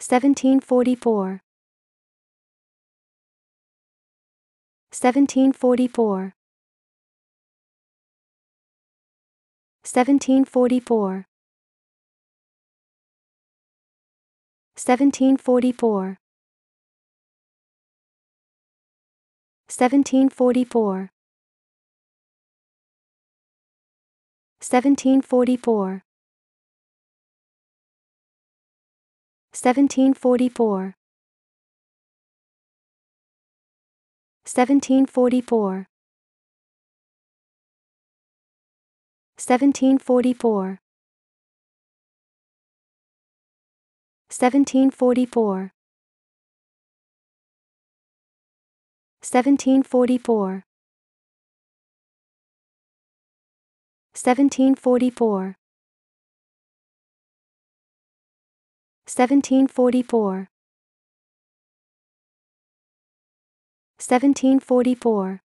1744 1744 1744 1744 1744 1744 1744 1744 1744 1744 1744 1744 1744 1744